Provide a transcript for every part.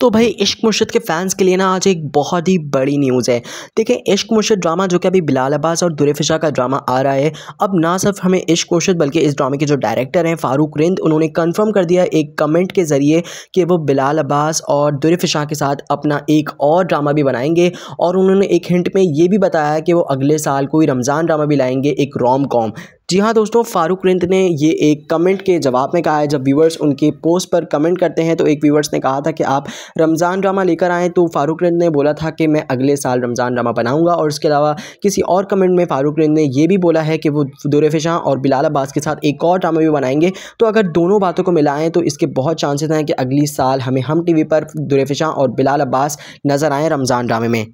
तो भाई इश्क मुर्शद के फैंस के लिए ना आज एक बहुत ही बड़ी न्यूज़ है देखें इश्क मुर्शद ड्रामा जो कि अभी बिलाल अब्बास और दुरेफिशा का ड्रामा आ रहा है अब ना सिर्फ हमें इश्क मुर्शद बल्कि इस ड्रामे के जो डायरेक्टर हैं फारूक रिंद उन्होंने कंफर्म कर दिया एक कमेंट के ज़रिए कि वो बिलाल अब्बास और दुरेफिशा के साथ अपना एक और ड्रामा भी बनाएंगे और उन्होंने एक हिंट में ये भी बताया कि वो अगले साल कोई रमज़ान ड्रामा भी लाएंगे एक रोम कॉम जी हाँ दोस्तों फारूक रिंद ने ये एक कमेंट के जवाब में कहा है जब व्यूवर्स उनके पोस्ट पर कमेंट करते हैं तो एक व्यूवर्स ने कहा था कि आप रमज़ान ड्रामा लेकर आएँ तो फारूक रिंद ने बोला था कि मैं अगले साल रमज़ान ड्रामा बनाऊंगा और इसके अलावा किसी और कमेंट में फारूक रिंद ने यह भी बोला है कि वो दुरे फिशाह और बिलाल अब्बास के साथ एक और ड्रामा भी बनाएंगे तो अगर दोनों बातों को मिलाएँ तो इसके बहुत चांसेज हैं कि अगली साल हमें हम टी पर दुरे फिशाह और बिलाल अब्बास नज़र आएँ रमज़ान ड्रामे में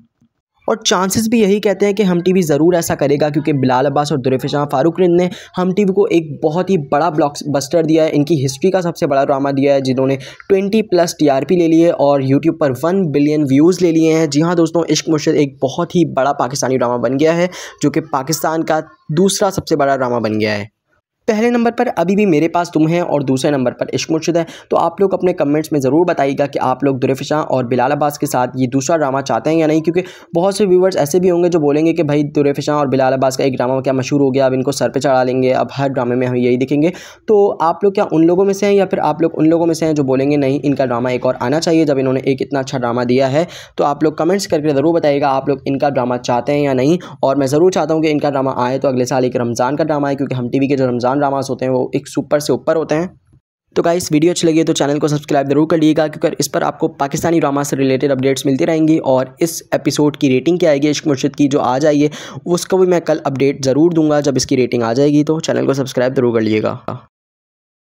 और चांसेस भी यही कहते हैं कि हम टीवी ज़रूर ऐसा करेगा क्योंकि बिलाल अब्बास और शाह फारूक रिंद ने हम टीवी को एक बहुत ही बड़ा ब्लॉक बस्टर दिया है इनकी हिस्ट्री का सबसे बड़ा ड्रामा दिया है जिन्होंने ट्वेंटी प्लस टी ले लिए और यूट्यूब पर वन बिलियन व्यूज़ ले लिए हैं जी हाँ दोस्तों इश्क मुर्शद एक बहुत ही बड़ा पाकिस्तानी ड्रामा बन गया है जो कि पाकिस्तान का दूसरा सबसे बड़ा ड्रामा बन गया है पहले नंबर पर अभी भी मेरे पास तुम हैं और दूसरे नंबर पर इश्क मुर्शिद है तो आप लोग अपने कमेंट्स में ज़रूर बताइएगा कि आप लोग दुरफ़िशाह और बिलाल अब्बास के साथ ये दूसरा ड्रामा चाहते हैं या नहीं क्योंकि बहुत से व्यूवर्स ऐसे भी होंगे जो बोलेंगे कि भाई दुरफ़िशाह और बिलाल अब्बास का एक ड्रामा क्या मशहूर हो गया अब इनको सर पर चढ़ा लेंगे अब हर ड्रामे में हम यही दिखेंगे तो आप लोग क्या उन लोगों में से हैं या फिर आप लोग उन लोगों में से हैं जो बोलेंगे नहीं इनका ड्रामा एक और आना चाहिए जब इन्होंने एक इतना अच्छा ड्रामा दिया है तो आप लोग कमेंट्स करके ज़रूर बताइएगा आप लोग इनका ड्रामा चाहते हैं या नहीं और मैं ज़रूर चाहता हूँ कि इनका ड्रामा आए तो अगले साल एक रमज़ान का ड्रामा है क्योंकि हम टी के जो रमज़ान भगवान रामास होते हैं वो एक सुपर से ऊपर होते हैं तो गाइस वीडियो अच्छी लगी तो चैनल को सब्सक्राइब जरूर कर लीजिएगा क्योंकि इस पर आपको पाकिस्तानी ड्रामा से रिलेटेड अपडेट्स मिलती रहेंगी और इस एपिसोड की रेटिंग क्या आएगी इश्क मुर्शिद की जो आ जाएगी उसको भी मैं कल अपडेट ज़रूर दूंगा जब इसकी रेटिंग आ जाएगी तो चैनल को सब्सक्राइब जरूर कर लीजिएगा